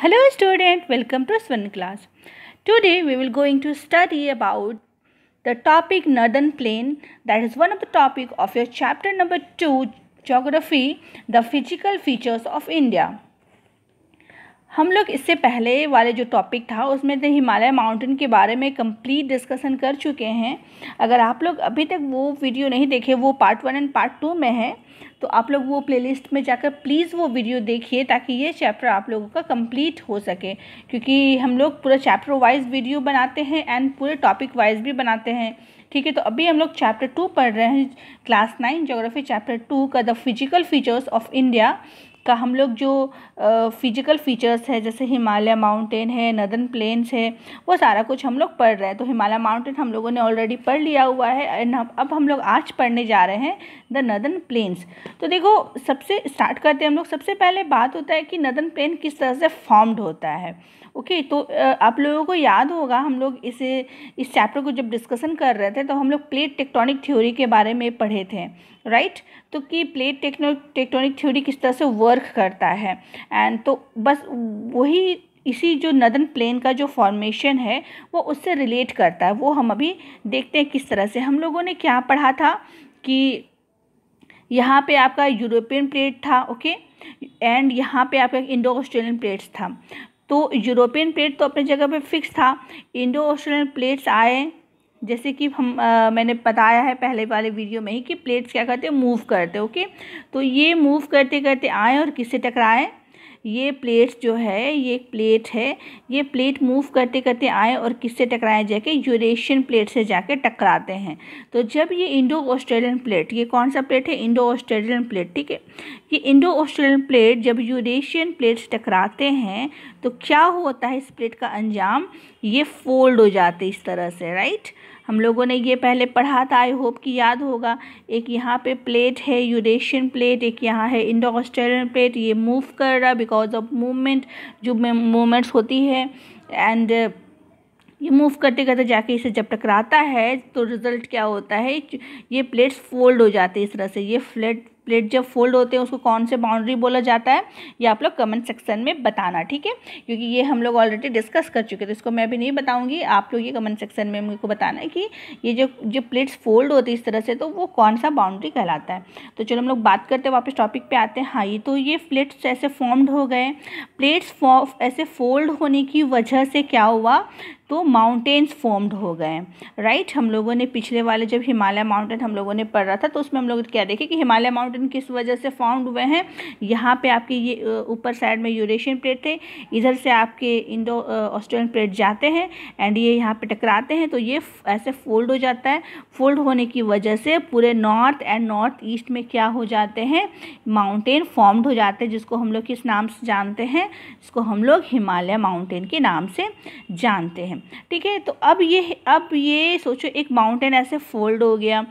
hello student welcome to swan class today we will going to study about the topic northern plain that is one of the topic of your chapter number 2 geography the physical features of india हम लोग इससे पहले वाले जो topic था उसमें the Himalaya mountain के बारे में कंप्लीट डिस्कशन कर चुके हैं अगर आप लोग अभी तक वो वीडियो नहीं देखे वो part one and part two में है तो आप लोग वो प्लेलिस्ट में जाकर प्लीज़ वो वीडियो देखिए ताकि ये चैप्टर आप लोगों का कंप्लीट हो सके क्योंकि हम लोग पूरा चैप्टर वाइज वीडियो बनाते हैं एंड पूरे टॉपिक वाइज भी बनाते हैं ठीक है तो अभी हम लोग चैप्टर टू पढ़ रहे हैं class nine geography chapter two का the physical features of India का हम लोग जो फिजिकल फीचर्स है जैसे हिमालय माउंटेन है नदन प्लेन्स है वो सारा कुछ हम लोग पढ़ रहे हैं तो हिमालय माउंटेन हम लोगों ने ऑलरेडी पढ़ लिया हुआ है एंड अब हम लोग आज पढ़ने जा रहे हैं द नदन प्लेन्स तो देखो सबसे स्टार्ट करते हैं हम लोग सबसे पहले बात होता है कि नदन प्लेन किस तरह से फॉर्म्ड होता है ओके तो आप लोगों को याद होगा हम लोग इसे इस चैप्टर को जब डिस्कशन कर रहे थे तो हम लोग प्लेट टेक्टोनिक थ्योरी के बारे में पढ़े थे राइट तो कि प्लेट टेक्नो टेक्टोनिक थ्योरी किस तरह से वर्क करता है एंड तो बस वही इसी जो नदन प्लेन का जो फॉर्मेशन है वो उससे रिलेट करता है वो हम अभी देखते हैं किस तरह से हम लोगों ने क्या पढ़ा था कि यहाँ पर आपका यूरोपियन प्लेट था ओके एंड यहाँ पे आपका इंडो ऑस्ट्रेलियन प्लेट्स था तो यूरोपियन प्लेट तो अपनी जगह पे फिक्स था इंडो ऑस्ट्रेलियन प्लेट्स आए जैसे कि हम आ, मैंने बताया है पहले वाले वीडियो में ही कि प्लेट्स क्या करते हैं मूव करते ओके तो ये मूव करते करते आए और किससे टकराएं ये प्लेट जो है ये एक प्लेट है ये प्लेट मूव करते करते आए और किससे टकराए जाके यूरेशियन प्लेट से जाके टकराते हैं तो जब ये इंडो ऑस्ट्रेलियन प्लेट ये कौन सा प्लेट है इंडो ऑस्ट्रेलियन प्लेट ठीक है ये इंडो ऑस्ट्रेलियन प्लेट जब यूरेशियन प्लेट से टकराते हैं तो क्या होता है इस प्लेट का अंजाम ये फोल्ड हो जाते इस तरह से राइट हम लोगों ने ये पहले पढ़ा था आई होप कि याद होगा एक यहाँ पे प्लेट है यूरेशियन प्लेट एक यहाँ है इंडो ऑस्ट्रेलियन प्लेट ये मूव कर रहा बिकॉज ऑफ मूवमेंट जो मूवमेंट्स होती है एंड uh, ये मूव करते करते जाके इसे जब टकराता है तो रिज़ल्ट क्या होता है ये प्लेट्स फोल्ड हो जाते हैं इस तरह से ये फ्लेट प्लेट जब फोल्ड होते हैं उसको कौन से बाउंड्री बोला जाता है ये आप लोग कमेंट सेक्शन में बताना ठीक है क्योंकि ये हम लोग ऑलरेडी डिस्कस कर चुके तो इसको मैं अभी नहीं बताऊँगी आप लोग ये कमेंट सेक्शन में मुझे बताना है कि ये जो जो प्लेट्स फोल्ड होती है इस तरह से तो वो कौन सा बाउंड्री कहलाता है तो चलो हम लोग बात करते हैं वापस टॉपिक पे आते हैं हाँ ये तो ये प्लेट्स ऐसे फॉर्म्ड हो गए प्लेट्स ऐसे फोल्ड होने की वजह से क्या हुआ तो माउंटेन्स फॉर्म्ड हो गए राइट हम लोगों ने पिछले वाले जब हिमालय माउंटेन हम लोगों ने पढ़ रहा था तो उसमें हम लोग क्या देखे कि हिमालय माउंटेन किस वजह से फॉर्म्ड हुए हैं यहाँ पे आपके ये ऊपर साइड में यूरेशियन प्लेट थे इधर से आपके इंडो ऑस्ट्रेलियन प्लेट जाते हैं एंड ये यहाँ पर टकराते हैं तो ये ऐसे फोल्ड हो जाता है फोल्ड होने की वजह से पूरे नॉर्थ एंड नॉर्थ ईस्ट में क्या हो जाते हैं माउंटेन फॉर्म्ड हो जाते हैं जिसको हम लोग किस नाम से जानते हैं इसको हम लोग हिमालय माउंटेन के नाम से जानते हैं हैं ठीक है तो अब ये अब ये सोचो एक माउंटेन ऐसे फोल्ड हो गया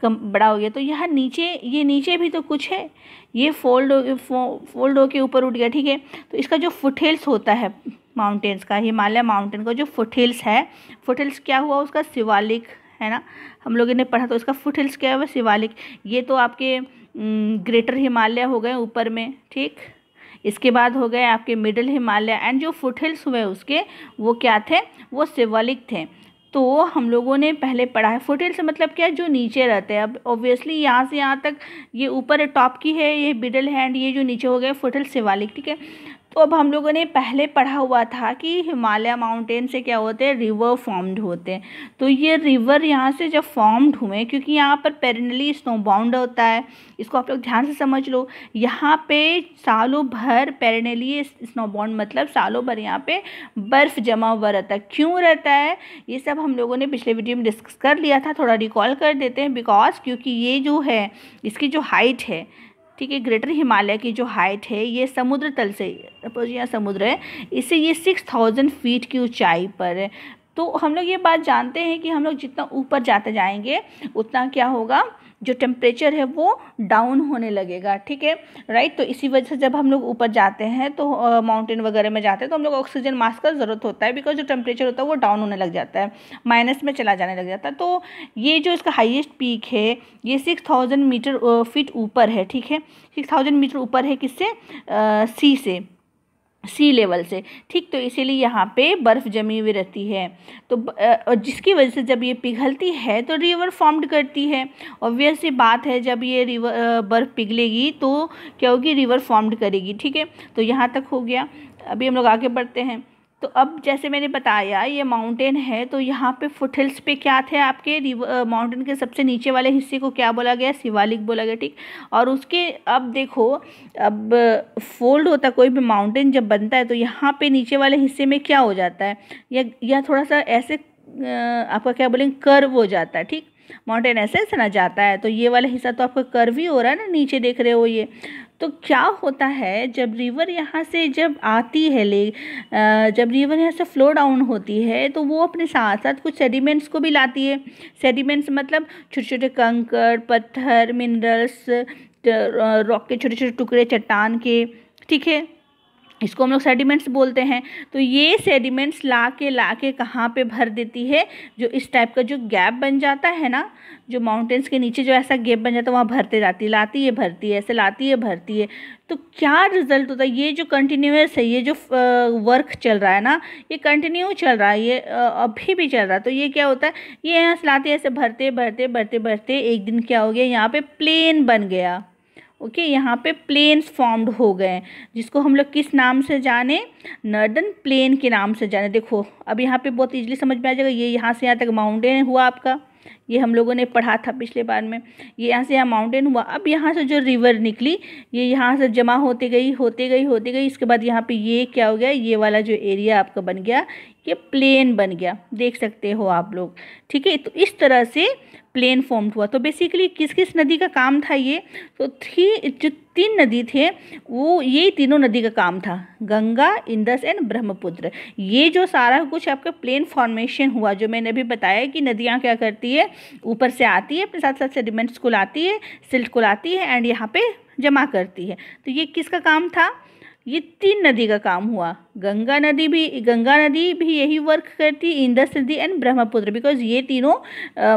कम बड़ा हो गया तो यहाँ नीचे ये नीचे भी तो कुछ है ये फोल्ड हो फो, फोल्ड होके ऊपर उठ गया ठीक है तो इसका जो फुटहिल्स होता है माउंटेन्स का हिमालय माउंटेन का जो फुटहिल्स है फुटहिल्स क्या हुआ उसका शिवालिक है ना हम लोगों ने पढ़ा तो इसका फुट हिल्स क्या है शिवालिक ये तो आपके ग्रेटर हिमालय हो गए ऊपर में ठीक इसके बाद हो गए आपके मिडिल हिमालय एंड जो फुट हिल्स हुए उसके वो क्या थे वो सिवलिक थे तो हम लोगों ने पहले पढ़ा है फुट हिल्स मतलब क्या है जो नीचे रहते हैं अब ऑब्वियसली यहाँ से यहाँ तक ये ऊपर टॉप की है ये मिडिल हैंड ये जो नीचे हो गए फुट हिल्स सिवालिक ठीक है तो अब हम लोगों ने पहले पढ़ा हुआ था कि हिमालय माउंटेन से क्या होते हैं रिवर फॉर्म्ड होते हैं तो ये रिवर यहाँ से जब फॉर्म्ड हुए क्योंकि यहाँ पर पेरनली स्नो बाउंड होता है इसको आप लोग ध्यान से समझ लो यहाँ पे सालों भर पेरनली स्नो बाउंड मतलब सालों भर यहाँ पे बर्फ़ जमा हुआ रहता है क्यों रहता है ये सब हम लोगों ने पिछले वीडियो में डिस्कस कर लिया था थोड़ा रिकॉल कर देते हैं बिकॉज क्योंकि ये जो है इसकी जो हाइट है ठीक है ग्रेटर हिमालय की जो हाइट है ये समुद्र तल से या यहाँ समुद्र है इससे ये सिक्स थाउजेंड फीट की ऊंचाई पर है तो हम लोग ये बात जानते हैं कि हम लोग जितना ऊपर जाते जाएंगे उतना क्या होगा जो टेम्परेचर है वो डाउन होने लगेगा ठीक है राइट तो इसी वजह से जब हम लोग ऊपर जाते हैं तो माउंटेन वगैरह में जाते हैं तो हम लोग ऑक्सीजन मास्क का ज़रूरत होता है बिकॉज जो टेम्परेचर होता है वो डाउन होने लग जाता है माइनस में चला जाने लग जाता है तो ये जो इसका हाइएस्ट पीक है ये सिक्स थाउजेंड मीटर फीट ऊपर है ठीक है सिक्स थाउजेंड मीटर ऊपर है किससे सी से सी लेवल से ठीक तो इसीलिए यहाँ पे बर्फ़ जमी हुई रहती है तो और जिसकी वजह से जब ये पिघलती है तो रिवर फॉर्म्ड करती है ऑब्वियस ये बात है जब ये रिवर बर्फ़ पिघलेगी तो क्या होगी रिवर फॉर्म्ड करेगी ठीक है तो यहाँ तक हो गया अभी हम लोग आगे बढ़ते हैं तो अब जैसे मैंने बताया ये माउंटेन है तो यहाँ पे फुटहिल्स पे क्या थे आपके माउंटेन के सबसे नीचे वाले हिस्से को क्या बोला गया शिवालिक बोला गया ठीक और उसके अब देखो अब फोल्ड होता कोई भी माउंटेन जब बनता है तो यहाँ पे नीचे वाले हिस्से में क्या हो जाता है या यह थोड़ा सा ऐसे आपका क्या बोलेंगे कर्व हो जाता है ठीक माउंटेन ऐसे ऐसे ना जाता है तो ये वाला हिस्सा तो आपका कर्व ही हो रहा है ना नीचे देख रहे हो ये तो क्या होता है जब रिवर यहाँ से जब आती है ले जब रिवर यहाँ से फ्लो डाउन होती है तो वो अपने साथ साथ कुछ सेडिमेंट्स को भी लाती है सेडिमेंट्स मतलब छोटे छोटे कंकड़ पत्थर मिनरल्स रॉक के छोटे छोटे टुकड़े चट्टान के ठीक है इसको हम लोग सेडिमेंट्स बोलते हैं तो ये सेडिमेंट्स ला के ला के कहाँ पर भर देती है जो इस टाइप का जो गैप बन जाता है ना जो माउंटेन्स के नीचे जो ऐसा गैप बन जाता है वहाँ भरते जाती है लाती है भरती है ऐसे लाती है भरती है तो क्या रिजल्ट होता है ये जो कंटिन्यूस है ये जो वर्क चल रहा है ना ये कंटिन्यू चल रहा है ये अभी भी चल रहा है तो ये क्या होता है ये यहाँ से लाते ऐसे भरते भरते भरते भरते एक दिन क्या हो गया यहाँ पर प्लेन बन गया ओके यहाँ पे प्लेन्स फॉर्म्ड हो गए जिसको हम लोग किस नाम से जाने नर्दन प्लेन के नाम से जाने देखो अब यहाँ पे बहुत इजीली समझ में आ जाएगा ये यहाँ से यहाँ तक माउंटेन हुआ आपका ये हम लोगों ने पढ़ा था पिछले बार में ये यहाँ से यहाँ माउंटेन हुआ अब यहाँ से जो रिवर निकली ये यहाँ से जमा होते गई होते गई होते गई इसके बाद यहाँ पे ये क्या हो गया ये वाला जो एरिया आपका बन गया ये प्लेन बन गया देख सकते हो आप लोग ठीक है तो इस तरह से प्लेन फॉर्म हुआ तो बेसिकली किस किस नदी का काम था ये तो थ्री जो तीन नदी थे वो ये तीनों नदी का काम था गंगा इंदस एंड ब्रह्मपुत्र ये जो सारा कुछ आपका प्लेन फॉर्मेशन हुआ जो मैंने अभी बताया कि नदियाँ क्या करती है ऊपर से आती है अपने साथ साथ सेडिमेंट्स को लाती है सिल्ट को लाती है एंड यहाँ पर जमा करती है तो ये किसका काम था ये तीन नदी का काम हुआ गंगा नदी भी गंगा नदी भी यही वर्क करती इंदस नदी एंड ब्रह्मपुत्र बिकॉज ये तीनों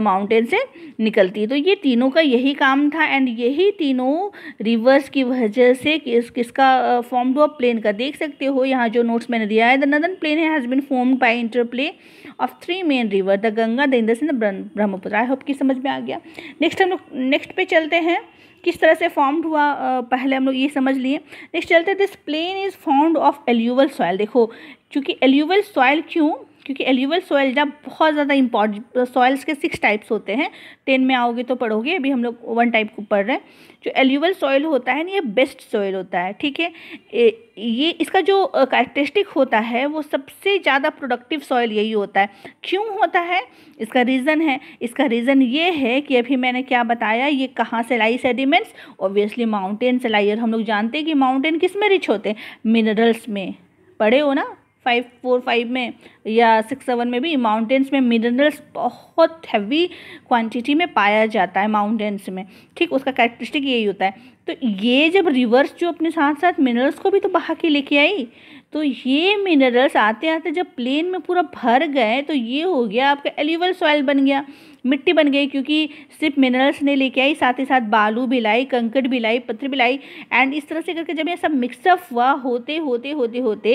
माउंटेन से निकलती है तो ये तीनों का यही काम था एंड यही तीनों रिवर्स की वजह से किस किसका फॉर्म हुआ प्लेन का देख सकते हो यहाँ जो नोट्स मैंने दिया है the northern plain has been form by interplay of three main river the Ganga the Indus and Brahmaputra I hope कि समझ में आ गया नेक्स्ट हम लोग नेक्स्ट पे चलते हैं किस तरह से फॉर्म्ड हुआ पहले हम लोग ये समझ लिए नेक्स्ट चलते this plain is formed of alluvial soil देखो क्योंकि एल्यूवल सॉयल क्यों क्योंकि एल्यूवल सॉयल जब बहुत ज़्यादा इंपॉर्ट सॉइल्स के सिक्स टाइप्स होते हैं टेन में आओगे तो पढ़ोगे अभी हम लोग वन टाइप को पढ़ रहे हैं जो एल्यूवल सॉइल होता है ना ये बेस्ट सॉइल होता है ठीक है ये इसका जो कैरेक्टरिस्टिक होता है वो सबसे ज़्यादा प्रोडक्टिव सॉयल यही होता है क्यों होता है इसका रीज़न है इसका रीज़न ये है कि अभी मैंने क्या बताया ये कहाँ से लाई सेडिमेंट्स ऑब्वियसली माउंटेन से लाई और हम लोग जानते हैं कि माउंटेन किस में रिच होते हैं मिनरल्स में पढ़े हो ना फाइव फोर फाइव में या सिक्स सेवन में भी माउंटेन्स में मिनरल्स बहुत हैवी क्वांटिटी में पाया जाता है माउंटेन्स में ठीक उसका कैरेक्टरिस्टिक यही होता है तो ये जब रिवर्स जो अपने साथ साथ मिनरल्स को भी तो बहा के लेके आई तो ये मिनरल्स आते आते जब प्लेन में पूरा भर गए तो ये हो गया आपका एलिवल सॉइल बन गया मिट्टी बन गई क्योंकि सिर्फ मिनरल्स ने लेके आई साथ ही साथ बालू भी लाई कंकड़ भी लाई पत्थर भी लाई एंड इस तरह से करके जब ये सब मिक्सअप हुआ होते होते होते होते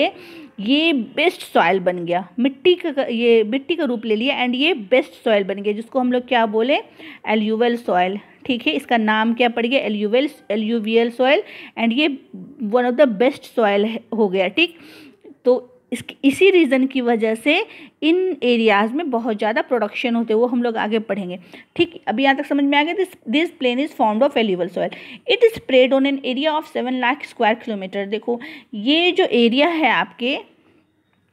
ये बेस्ट सॉयल बन गया मिट्टी का ये मिट्टी का रूप ले लिया एंड ये बेस्ट सॉयल बन गया जिसको हम लोग क्या बोले एल्यूवल सॉयल ठीक है इसका नाम क्या पड़ गया एल्यूवल एल्यूवियल सॉयल एंड ये one of the best soil हो गया ठीक तो इस इसी रीज़न की वजह से इन एरियाज़ में बहुत ज़्यादा प्रोडक्शन होते वो हम लोग आगे पढ़ेंगे ठीक अभी यहाँ तक समझ में आ गया this this plain is formed of alluvial soil it is spread on an area of seven lakh square kilometre देखो ये जो एरिया है आपके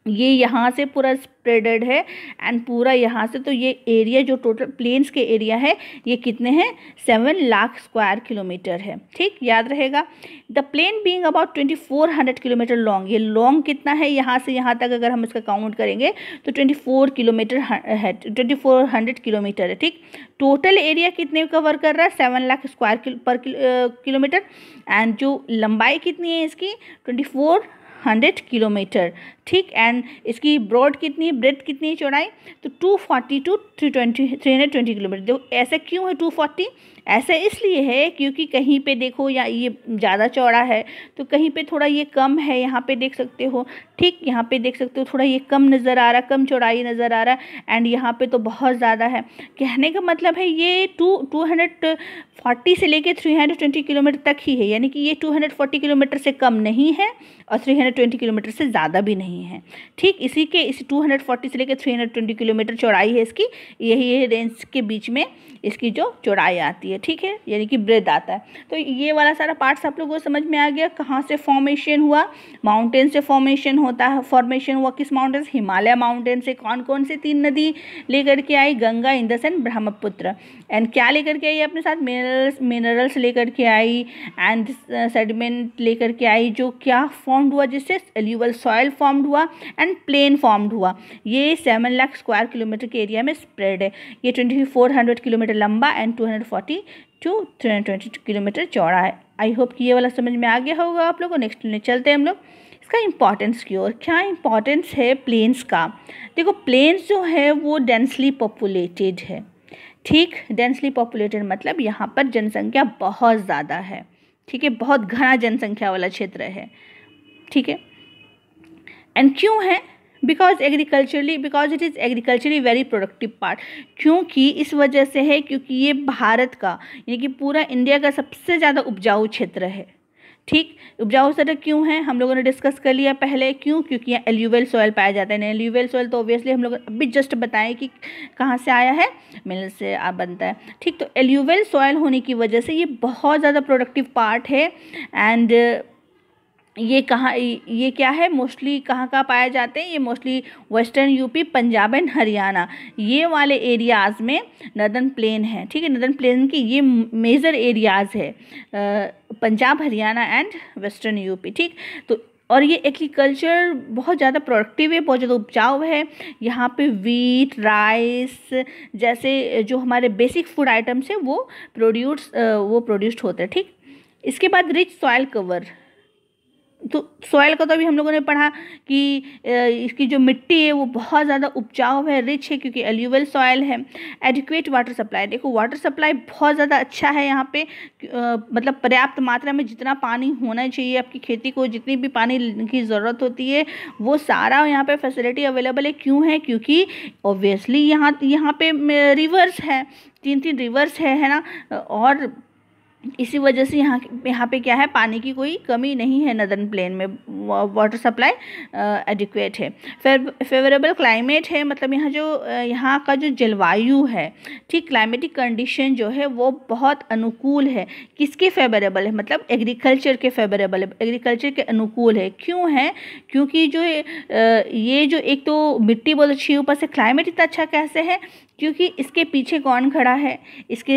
ये यहाँ से पूरा स्प्रेडेड है एंड पूरा यहाँ से तो ये एरिया जो टोटल प्लेन्स के एरिया है ये कितने हैं सेवन लाख स्क्वायर किलोमीटर है ठीक याद रहेगा the plain being about twenty four hundred kilometre long ये लॉन्ग कितना है यहाँ से यहाँ तक अगर हम इसका काउंट करेंगे तो ट्वेंटी फोर किलोमीटर है ट्वेंटी फोर हंड्रेड किलोमीटर है ठीक टोटल एरिया कितने कवर कर रहा है सेवन लाख स्क्वायर पर किलोमीटर एंड जो लंबाई कितनी है इसकी ट्वेंटी फोर हंड्रेड किलोमीटर ठीक एंड इसकी ब्रॉड कितनी ब्रेथ कितनी चौड़ाई तो two forty to three twenty three hundred twenty kilometre देखो ऐसे क्यों है टू फोर्टी ऐसा इसलिए है क्योंकि कहीं पे देखो या ये ज़्यादा चौड़ा है तो कहीं पे थोड़ा ये कम है यहाँ पे देख सकते हो ठीक यहाँ पे देख सकते हो थोड़ा ये कम नज़र आ रहा कम चौड़ाई नज़र आ रहा एंड यहाँ पे तो बहुत ज़्यादा है कहने का मतलब है ये टू टू हंड्रेड फोर्टी से लेके थ्री हंड्रेड ट्वेंटी किलोमीटर तक ही है यानी कि ये टू हंड्रेड फोर्टी किलोमीटर से कम नहीं है और थ्री हंड्रेड ट्वेंटी किलोमीटर से ज़्यादा भी नहीं है नहीं है ठीक इसी के इस 240 से लेकर 320 किलोमीटर चौड़ाई है इसकी यही यही रेंज के बीच में इसकी जो चौड़ाई आती है ठीक है यानी कि ब्रेथ आता है तो ये वाला सारा पार्ट्स आप लोगों को समझ में आ गया कहाँ से फॉर्मेशन हुआ माउंटेन से फॉर्मेशन होता है फॉर्मेशन हुआ किस माउंटेन से हिमालय माउंटेन से कौन कौन से तीन नदी लेकर के आई Ganga Indus and Brahmaputra and क्या लेकर के आई अपने साथ मिनरल्स मिनरल्स लेकर के आई एंड सेडिमेंट लेकर के आई जो क्या फॉर्म हुआ जिससे एल्यूबल सॉयल फॉर्म्ड हुआ एंड प्लेन फॉर्म्ड हुआ ये सेवन लाख स्क्वायर किलोमीटर के एरिया में स्प्रेड है ये ट्वेंटी फोर हंड्रेड किलोमीटर लंबा and two hundred forty to three hundred twenty kilometre चौड़ा है आई होप कि ये वाला समझ में आ गया होगा आप लोगों को नेक्स्ट में चलते हैं हम लोग इसका इंपॉर्टेंस की ओर क्या इंपॉर्टेंस है प्लेन्स का देखो प्लेन्स जो है वो डेंसली पॉपुलेटेड है ठीक डेंसली पॉपुलेटेड मतलब यहाँ पर जनसंख्या बहुत ज़्यादा है ठीक है बहुत घना जनसंख्या वाला क्षेत्र है ठीक है एंड क्यों है because agriculturally because it is agriculturally very productive part क्योंकि इस वजह से है क्योंकि ये भारत का यानी कि पूरा इंडिया का सबसे ज़्यादा उपजाऊ क्षेत्र है ठीक उपजाऊ क्षेत्र क्यों है हम लोगों ने डिस्कस कर लिया पहले क्यों क्योंकि यहाँ एल्यूवेल सॉयल पाया जाता है एल्यूवेल सॉयल तो ऑब्वियसली हम लोग अभी जस्ट बताएं कि कहाँ से आया है मिल से आप बनता है ठीक तो एल्यूवेल सॉयल होने की वजह से ये बहुत ज़्यादा प्रोडक्टिव पार्ट है एंड ये कहाँ ये क्या है मोस्टली कहाँ कहाँ पाए जाते हैं ये mostly western UP Punjab and Haryana ये वाले एरियाज़ में नदन प्लेन है ठीक है नदन प्लेन की ये मेजर एरियाज़ है Punjab Haryana and western UP ठीक तो और ये एग्रीकल्चर बहुत ज़्यादा प्रोडक्टिव है बहुत ज़्यादा उपजाऊ है यहाँ पे वीट राइस जैसे जो हमारे बेसिक फूड आइटम्स हैं वो प्रोड्यूस वो प्रोड्यूस्ड होते हैं ठीक इसके बाद रिच सॉयल कवर तो सॉयल का तो अभी हम लोगों ने पढ़ा कि इसकी जो मिट्टी है वो बहुत ज़्यादा उपजाऊ है रिच है क्योंकि एल्यूवल सॉयल है एडिक्वेट वाटर सप्लाई देखो वाटर सप्लाई बहुत ज़्यादा अच्छा है यहाँ पे मतलब पर्याप्त मात्रा में जितना पानी होना चाहिए आपकी खेती को जितनी भी पानी की ज़रूरत होती है वो सारा यहाँ पर फैसिलिटी अवेलेबल है क्यों है क्योंकि ऑब्वियसली यहाँ यहाँ पर रिवर्स है तीन तीन रिवर्स है है ना और इसी वजह से यहाँ यहाँ पे क्या है पानी की कोई कमी नहीं है नदन प्लेन में वाटर सप्लाई एडिक्वेट है फेर फेवरेबल क्लाइमेट है मतलब यहाँ जो यहाँ का जो जलवायु है ठीक क्लाइमेटिक कंडीशन जो है वो बहुत अनुकूल है किसके फेवरेबल है मतलब एग्रीकल्चर के फेवरेबल है एग्रीकल्चर के अनुकूल है क्यों है क्योंकि जो ये जो एक तो मिट्टी बहुत अच्छी है ऊपर से क्लाइमेट इतना अच्छा कैसे है क्योंकि इसके पीछे कौन खड़ा है इसके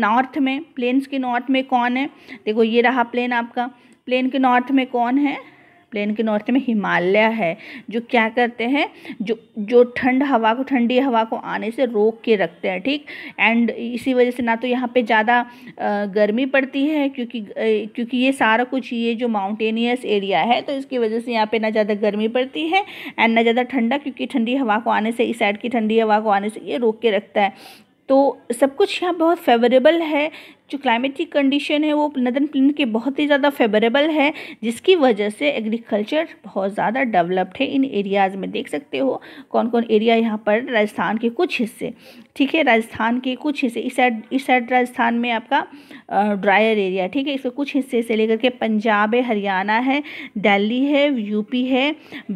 नॉर्थ में प्लेन्स के नॉर्थ नॉर्थ में कौन है देखो ये रहा प्लेन आपका प्लेन के नॉर्थ में कौन है प्लेन के नॉर्थ में हिमालय है जो क्या करते हैं जो जो ठंड हवा को ठंडी हवा को आने से रोक के रखते हैं ठीक एंड इसी वजह से ना तो यहाँ पे ज़्यादा गर्मी पड़ती है क्योंकि क्योंकि ये सारा कुछ ये जो माउंटेनियस एरिया है तो इसकी वजह से यहाँ पे ना ज़्यादा गर्मी पड़ती है एंड ना ज़्यादा ठंडा क्योंकि ठंडी हवा को आने से इस साइड की ठंडी हवा को आने से ये रोक के रखता है तो सब कुछ यहाँ बहुत फेवरेबल है जो क्लाइमेटिक कंडीशन है वो नदन प्लेन के बहुत ही ज़्यादा फेवरेबल है जिसकी वजह से एग्रीकल्चर बहुत ज़्यादा डेवलप्ड है इन एरियाज़ में देख सकते हो कौन कौन एरिया यहाँ पर राजस्थान के कुछ हिस्से ठीक है राजस्थान के कुछ हिस्से इस साइड इस साइड राजस्थान में आपका ड्रायर एरिया ठीक है इसके कुछ हिस्से से लेकर के पंजाब है हरियाणा है दिल्ली है यूपी है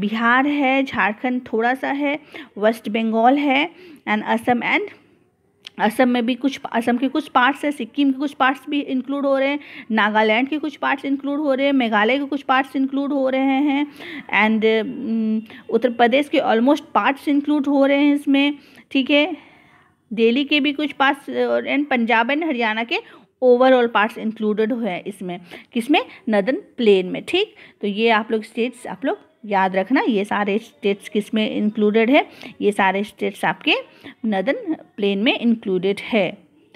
बिहार है झारखंड थोड़ा सा है वेस्ट बंगाल है एंड असम एंड असम में भी कुछ असम के कुछ पार्ट्स हैं सिक्किम के कुछ पार्ट्स भी इंक्लूड हो रहे हैं नागालैंड के कुछ पार्ट्स इंक्लूड हो रहे हैं मेघालय के कुछ पार्ट्स इंक्लूड हो रहे हैं एंड mm, उत्तर प्रदेश के ऑलमोस्ट पार्ट्स इंक्लूड हो रहे हैं इसमें ठीक है दिल्ली के भी कुछ parts and Punjab and Haryana के ओवरऑल पार्ट्स इंक्लूडेड हुए हैं इसमें किसमें नदन प्लेन में ठीक तो ये आप लोग स्टेट्स आप लोग याद रखना ये सारे स्टेट्स किस में इंक्लूडेड है ये सारे स्टेट्स आपके नदन प्लेन में इंक्लूडेड है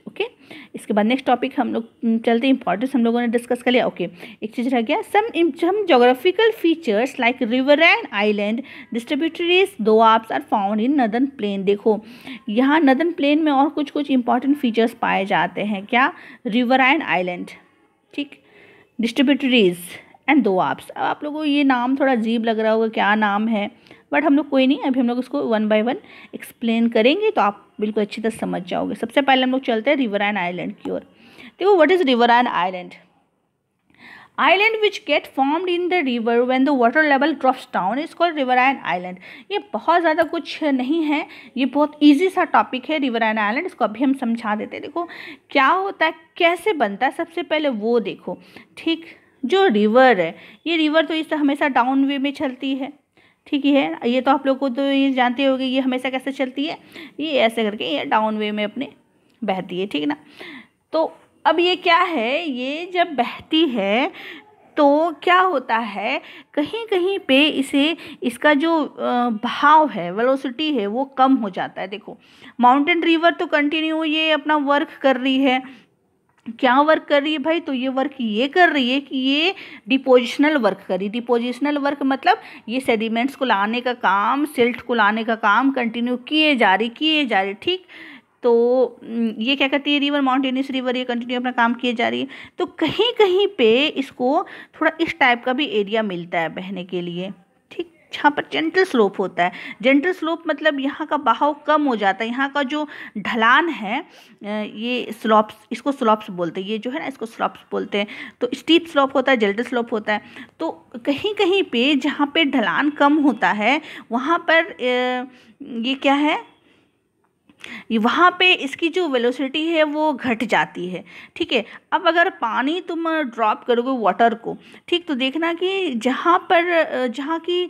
ओके okay? इसके बाद नेक्स्ट टॉपिक हम लोग चलते हैं इंपॉर्टेंस हम लोगों ने डिस्कस कर लिया ओके okay. एक चीज़ रह गया some some geographical features like river and island distributaries doabs are found in northern plain देखो यहाँ नदन प्लेन में और कुछ कुछ इंपॉर्टेंट फीचर्स पाए जाते हैं क्या रिवर एंड आइलैंड ठीक डिस्ट्रीब्यूटरीज एंड दो आप्स अब आप लोगों को ये नाम थोड़ा अजीब लग रहा होगा क्या नाम है बट हम लोग कोई नहीं अभी हम लोग इसको वन बाय वन एक्सप्लेन करेंगे तो आप बिल्कुल अच्छी तरह समझ जाओगे सबसे पहले हम लोग चलते हैं रिवराइन आइलैंड की ओर देखो what is riverine island which get formed in the river river the water level drops down is is river riverine island ये बहुत ज़्यादा कुछ नहीं है ये बहुत ईजी सा टॉपिक है रिवराइन आइलैंड इसको अभी हम समझा देते हैं देखो क्या होता है कैसे बनता है सबसे पहले वो देखो ठीक जो रिवर है ये रिवर तो इस हमेशा डाउन वे में चलती है ठीक है ये तो आप लोग को तो ये जानते हो ये हमेशा कैसे चलती है ये ऐसे करके ये डाउन वे में अपने बहती है ठीक ना तो अब ये क्या है ये जब बहती है तो क्या होता है कहीं कहीं पे इसे इसका जो भाव है वेलोसिटी है वो कम हो जाता है देखो माउंटेन रिवर तो कंटिन्यू ये अपना वर्क कर रही है क्या वर्क कर रही है भाई तो ये वर्क ये कर रही है कि ये डिपोजिशनल वर्क कर रही है डिपोजिशनल वर्क मतलब ये सेडिमेंट्स को लाने का काम सिल्ट को लाने का काम कंटिन्यू किए जा रही किए जा रही ठीक तो ये क्या कहती है रिवर माउंटेनियस रिवर ये कंटिन्यू अपना काम किए जा रही है तो कहीं कहीं पे इसको थोड़ा इस टाइप का भी एरिया मिलता है बहने के लिए जहाँ पर जेंटल स्लोप होता है जेंटल स्लोप मतलब यहाँ का बहाव कम हो जाता है यहाँ का जो ढलान है ये स्लॉप्स इसको स्लॉप्स बोलते हैं ये जो है ना इसको स्लॉप्स बोलते हैं तो स्टीप स्लोप होता है जेंटल स्लोप होता है तो कहीं कहीं पे जहाँ पे ढलान कम होता है वहाँ पर ये क्या है वहाँ पे इसकी जो वेलोसिटी है वो घट जाती है ठीक है अब अगर पानी तुम ड्रॉप करोगे वाटर को ठीक तो देखना कि जहाँ पर जहाँ की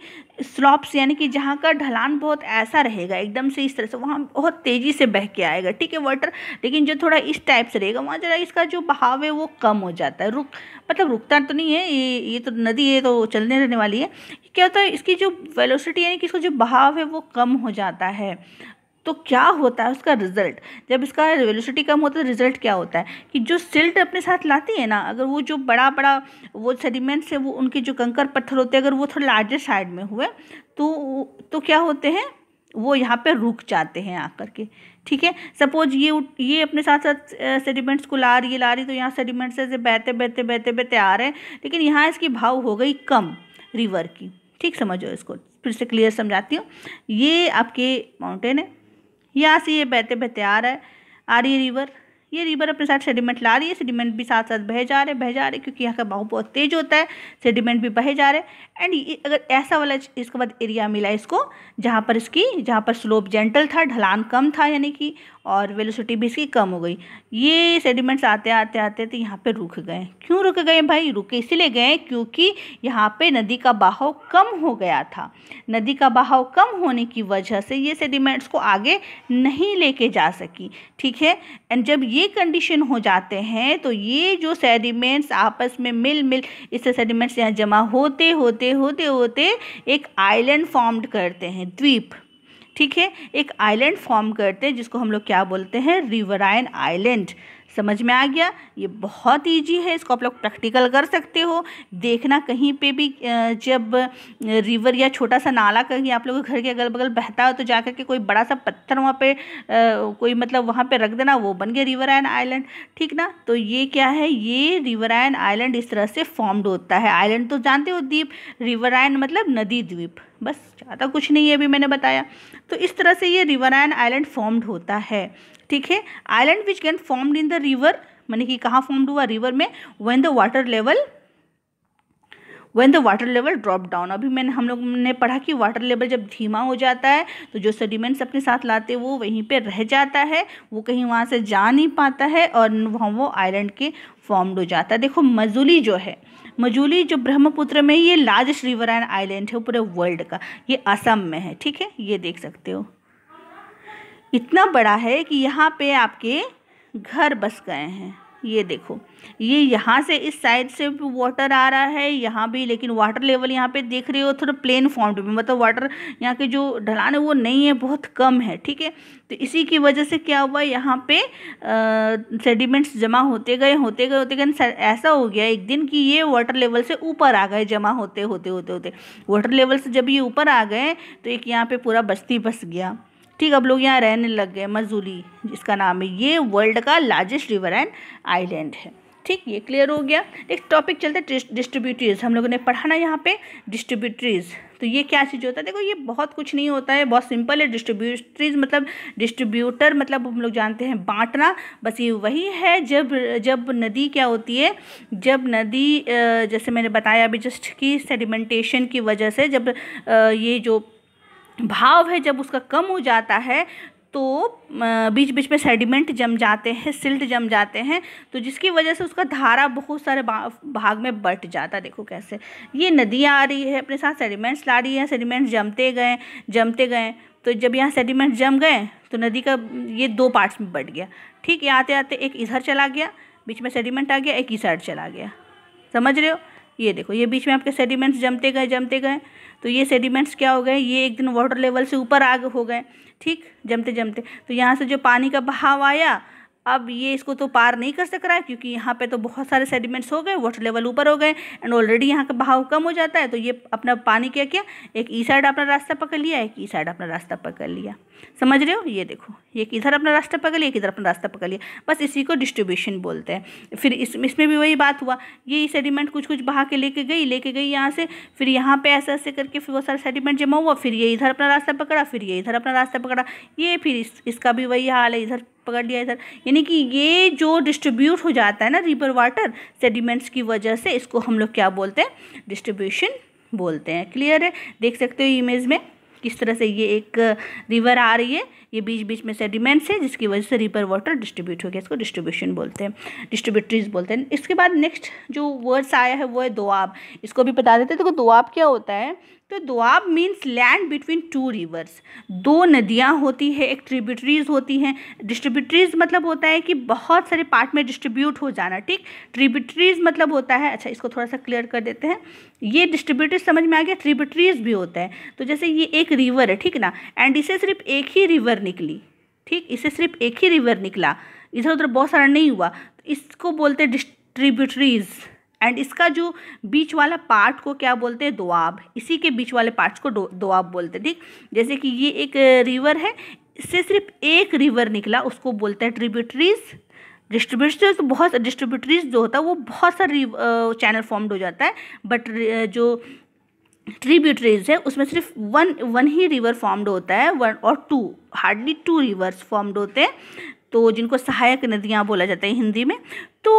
स्लॉप्स यानी कि जहाँ का ढलान बहुत ऐसा रहेगा एकदम से इस तरह से वहाँ बहुत तेज़ी से बह के आएगा ठीक है वाटर लेकिन जो थोड़ा इस टाइप से रहेगा वहाँ ज़रा इसका जो बहाव है वो कम हो जाता है रुक मतलब रुकता तो नहीं है ये ये तो नदी है तो चलने रहने वाली है क्या होता है इसकी जो वेलोसिटी यानी कि इसका जो बहाव है वो कम हो जाता है तो क्या होता है उसका रिजल्ट जब इसका वेलोसिटी कम होता है रिजल्ट तो क्या होता है कि जो सिल्ट अपने साथ लाती है ना अगर वो जो बड़ा बड़ा वो सेडिमेंट्स है वो उनके जो कंकर पत्थर होते हैं अगर वो थोड़े लार्जर साइड में हुए तो तो क्या होते हैं वो यहाँ पे रुक जाते हैं आकर के ठीक है सपोज ये ये अपने साथ साथ सेडिमेंट्स को ला रही है ला रही तो यहाँ सेडिमेंट्स से बहते बहते बहते बहते आ रहे हैं लेकिन यहाँ इसकी भाव हो गई कम रिवर की ठीक समझो इसको फिर से क्लियर समझाती हूँ ये आपके माउंटेन है यहाँ से ये बहते बहते आ रहा है आर्य रिवर ये रिवर अपने साथ सेडिमेंट ला रही है सेडिमेंट भी साथ साथ बह जा रहे बह जा रहे क्योंकि यहाँ का बहाव बहुत तेज होता है सेडिमेंट भी बह जा रहे एंड अगर ऐसा वाला इसके बाद एरिया मिला इसको जहाँ पर इसकी जहाँ पर स्लोप जेंटल था ढलान कम था यानी कि और वेलोसिटी भी इसकी कम हो गई ये सेडिमेंट्स आते आते आते तो यहाँ पर रुक गए क्यों रुक गए भाई रुके इसीलिए गए क्योंकि यहाँ पर नदी का बहाव कम हो गया था नदी का बहाव कम होने की वजह से ये सेडिमेंट्स को आगे नहीं लेके जा सकी ठीक है एंड जब ये ये कंडीशन हो जाते हैं तो ये जो सेडिमेंट्स आपस में मिल मिल इससे सेडिमेंट्स यहाँ जमा होते होते होते होते एक आइलैंड फॉर्म्ड करते हैं द्वीप ठीक है एक आइलैंड फॉर्म करते हैं जिसको हम लोग क्या बोलते हैं रिवराइन आइलैंड समझ में आ गया ये बहुत ईजी है इसको आप लोग प्रैक्टिकल कर सकते हो देखना कहीं पे भी जब रिवर या छोटा सा नाला कहीं आप लोग के घर के अगल बगल बहता हो तो जा के कोई बड़ा सा पत्थर वहाँ पे कोई मतलब वहाँ पे रख देना वो बन गया रिवर आयन आइलैंड ठीक ना तो ये क्या है ये रिवर आयन आइलैंड इस तरह से फॉर्म्ड होता है आइलैंड तो जानते हो द्वीप रिवर आयन मतलब नदी द्वीप बस ज़्यादा कुछ नहीं है अभी मैंने बताया तो इस तरह से ये रिवर आयन आइलैंड फॉर्म्ड होता है ठीक है island which can formed in the river मैंने कि कहाँ फॉर्म्ड हुआ रिवर में when the water level when the water level drop down अभी मैंने हम लोग ने पढ़ा कि वाटर लेवल जब धीमा हो जाता है तो जो सेडिमेंट्स अपने साथ लाते वो वहीं पे रह जाता है वो कहीं वहाँ से जा नहीं पाता है और वहाँ वो आइलैंड के फॉर्म्ड हो जाता है देखो मजूली जो है मजूली जो ब्रह्मपुत्र में ये लार्जेस्ट रिवर एंड आइलैंड है पूरे वर्ल्ड का ये असम में है ठीक है ये देख सकते हो इतना बड़ा है कि यहाँ पे आपके घर बस गए हैं ये देखो ये यहाँ से इस साइड से वाटर आ रहा है यहाँ भी लेकिन वाटर लेवल यहाँ पे देख रहे हो थोड़ा प्लेन फॉर्म में मतलब वाटर यहाँ के जो ढलान है वो नहीं है बहुत कम है ठीक है तो इसी की वजह से क्या हुआ यहाँ पे सेडिमेंट्स जमा होते गए होते गए होते गए ऐसा हो गया एक दिन कि ये वाटर लेवल से ऊपर आ गए जमा होते होते होते होते वाटर लेवल से जब ये ऊपर आ गए तो एक यहाँ पर पूरा बस्ती बस गया ठीक अब लोग यहाँ रहने लग गए मजूली जिसका नाम है ये वर्ल्ड का लार्जेस्ट रिवर एंड आइलैंड है ठीक ये क्लियर हो गया नेक्स्ट टॉपिक चलता है डिस्ट्रीब्यूटरीज हम लोगों ने पढ़ा ना यहाँ पे डिस्ट्रीब्यूटरीज तो ये क्या चीज़ होता है देखो ये बहुत कुछ नहीं होता है बहुत सिंपल है डिस्ट्रीब्यूटरीज मतलब डिस्ट्रीब्यूटर मतलब हम लोग जानते हैं बांटना बस ये वही है जब जब नदी क्या होती है जब नदी जैसे मैंने बताया अभी जस्ट की सेडिमेंटेशन की वजह से जब ये जो भाव है जब उसका कम हो जाता है तो बीच बीच में सेडिमेंट जम जाते हैं सिल्ट जम जाते हैं तो जिसकी वजह से उसका धारा बहुत सारे भाग में बट जाता है देखो कैसे ये नदियाँ आ रही है अपने साथ सेडिमेंट्स ला रही है सेडिमेंट्स जमते गए जमते गए तो जब यहाँ सेडिमेंट जम गए तो नदी का ये दो पार्ट्स में बट गया ठीक है आते आते एक इधर चला गया बीच में सेडिमेंट आ गया एक ही साइड चला गया समझ रहे हो ये देखो ये बीच में आपके सेडिमेंट्स जमते गए जमते गए तो ये सेडिमेंट्स क्या हो गए ये एक दिन वाटर लेवल से ऊपर आगे हो गए ठीक जमते जमते तो यहाँ से जो पानी का बहाव आया अब ये इसको तो पार नहीं कर सक रहा है क्योंकि यहाँ पे तो बहुत सारे सेडिमेंट्स हो गए वाटर लेवल ऊपर हो गए एंड ऑलरेडी यहाँ का बहाव कम हो जाता है तो ये अपना पानी क्या किया एक ई साइड अपना रास्ता पकड़ लिया एक ई साइड अपना रास्ता पकड़ लिया समझ रहे हो ये देखो ये किधर अपना रास्ता पकड़ लिया किधर अपना रास्ता पकड़ लिया बस इसी को डिस्ट्रीब्यूशन बोलते हैं फिर इस इसमें भी वही बात हुआ ये सेडिमेंट कुछ कुछ बहा के लेके गई लेके गई यहाँ से फिर यहाँ पर ऐसे ऐसे करके फिर वो सारा सेडिमेंट जमा हुआ फिर ये इधर अपना रास्ता पकड़ा फिर ये इधर अपना रास्ता पकड़ा ये फिर इसका भी वही हाल है इधर पकड़ लिया इधर यानी कि ये जो डिस्ट्रीब्यूट हो जाता है ना रिवर वाटर सेडिमेंट्स की वजह से इसको हम लोग क्या बोलते हैं डिस्ट्रीब्यूशन बोलते हैं क्लियर है देख सकते हो इमेज में किस तरह से ये एक रिवर आ रही है ये बीच बीच में सेडिमेंट्स है जिसकी वजह से रिवर वाटर डिस्ट्रीब्यूट हो गया इसको डिस्ट्रीब्यूशन बोलते हैं डिस्ट्रीब्यूटरीज बोलते हैं इसके बाद नेक्स्ट जो वर्ड्स आया है वो है दोआब इसको भी बता देते हैं देखो दोआब क्या होता है तो doab means land between two rivers दो नदियाँ होती है एक ट्रिब्यूटरीज होती हैं डिस्ट्रीब्यूटरीज मतलब होता है कि बहुत सारे पार्ट में डिस्ट्रीब्यूट हो जाना ठीक ट्रिब्यूटरीज मतलब होता है अच्छा इसको थोड़ा सा क्लियर कर देते हैं ये डिस्ट्रीब्यूटरीज समझ में आ गया ट्रिब्यूटरीज भी होता है तो जैसे ये एक रिवर है ठीक ना एंड इसे सिर्फ एक ही रिवर निकली ठीक इसे सिर्फ एक ही रिवर निकला इधर उधर बहुत सारा नहीं हुआ इसको बोलते हैं डिस्ट्रीब्यूटरीज़ एंड इसका जो बीच वाला पार्ट को क्या बोलते हैं दोआब इसी के बीच वाले पार्ट को दोआब बोलते हैं ठीक जैसे कि ये एक रिवर है इससे सिर्फ एक रिवर निकला उसको बोलते हैं ट्रिब्यूटरीज डिस्ट्रीब्यूटर्स तो बहुत डिस्ट्रीब्यूटरीज जो होता है वो बहुत सा चैनल फॉर्म्ड हो जाता है बट जो ट्रीब्यूटरीज है उसमें सिर्फ वन वन ही रिवर फॉर्म्ड होता है वन और two hardly two rivers formed होते हैं तो जिनको सहायक नदियाँ बोला जाता है हिंदी में तो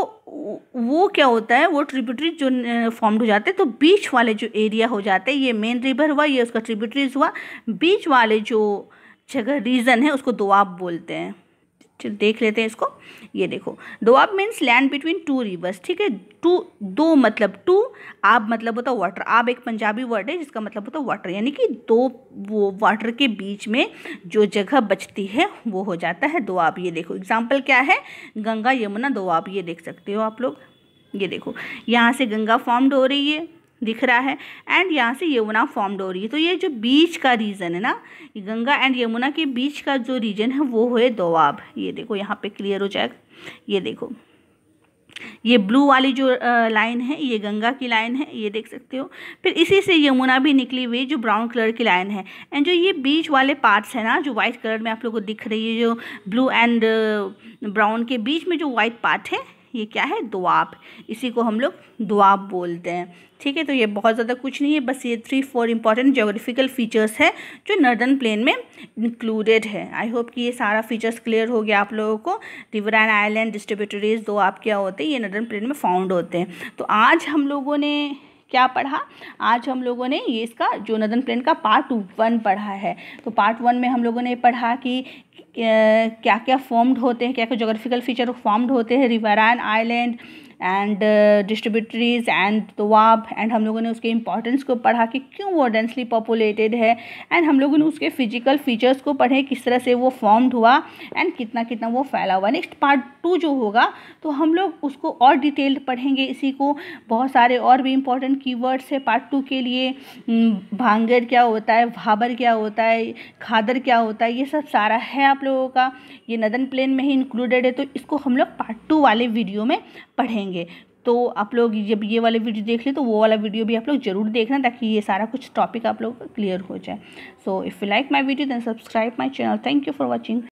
वो क्या होता है वो ट्रिब्यूटरीज जो फॉर्म्ड हो जाते हैं तो बीच वाले जो एरिया हो जाते हैं ये मेन रिवर हुआ ये उसका ट्रिब्यूटरीज हुआ बीच वाले जो जगह रीजन है उसको दुआब बोलते हैं चलो देख लेते हैं इसको ये देखो doab means land between two rivers ठीक है टू दो मतलब टू आब मतलब होता है वाटर आब एक पंजाबी वर्ड है जिसका मतलब होता है वाटर यानी कि दो वो वाटर के बीच में जो जगह बचती है वो हो जाता है दोआब ये देखो एग्जाम्पल क्या है गंगा यमुना दोआब ये देख सकते हो आप लोग ये देखो यहाँ से गंगा फॉर्म्ड हो रही है दिख रहा है एंड यहाँ से यमुना फॉर्मड हो रही है तो ये जो बीच का रीजन है ना गंगा एंड यमुना के बीच का जो रीजन है वो है दोआब ये देखो यहाँ पे क्लियर हो जाएगा ये देखो ये ब्लू वाली जो लाइन है ये गंगा की लाइन है ये देख सकते हो फिर इसी से यमुना भी निकली हुई जो ब्राउन कलर की लाइन है एंड जो ये बीच वाले पार्ट्स है ना जो व्हाइट कलर में आप लोगों को दिख रही है जो ब्लू एंड ब्राउन के बीच में जो व्हाइट पार्ट है ये क्या है दुआब इसी को हम लोग दुआब बोलते हैं ठीक है तो ये बहुत ज़्यादा कुछ नहीं है बस ये three four important geographical features है जो नर्दर्न प्लेन में इंक्लूडेड है आई होप कि ये सारा फीचर्स क्लियर हो गया आप लोगों को एंड आईलैंड डिस्ट्रीब्यूटरीज दो आप क्या होते हैं ये नर्दर्न प्लेन में फाउंड होते हैं तो आज हम लोगों ने क्या पढ़ा आज हम लोगों ने ये इसका जो नदन प्लेन का पार्ट वन पढ़ा है तो पार्ट वन में हम लोगों ने पढ़ा कि क्या क्या फॉर्म्ड होते हैं क्या क्या जोग्राफिकल फीचर फॉर्म्ड होते हैं riverine island and distributaries and doab and हम लोगों ने उसके इम्पॉर्टेंस को पढ़ा कि क्यों वो डेंसली पॉपुलेटेड है एंड हम लोगों ने उसके फिजिकल फीचर्स को पढ़े किस तरह से वो फॉर्म्ड हुआ एंड कितना कितना वो फैला हुआ नेक्स्ट पार्ट टू जो होगा तो हम लोग उसको और डिटेल्ड पढ़ेंगे इसी को बहुत सारे और भी इम्पोर्टेंट वर्ड्स है पार्ट टू के लिए हम्म, भांगर क्या होता है भाबर क्या होता है खादर क्या होता है ये सब सारा है आप लोगों का ये नदन प्लेन में ही इंक्लूडेड है तो इसको हम लोग पार्ट टू वाले वीडियो में पढ़ेंगे करेंगे तो आप लोग जब ये वाले वीडियो देख ले तो वो वाला वीडियो भी आप लोग जरूर देखना ताकि ये सारा कुछ टॉपिक आप लोग क्लियर हो जाए so if you like my video then subscribe my channel thank you for watching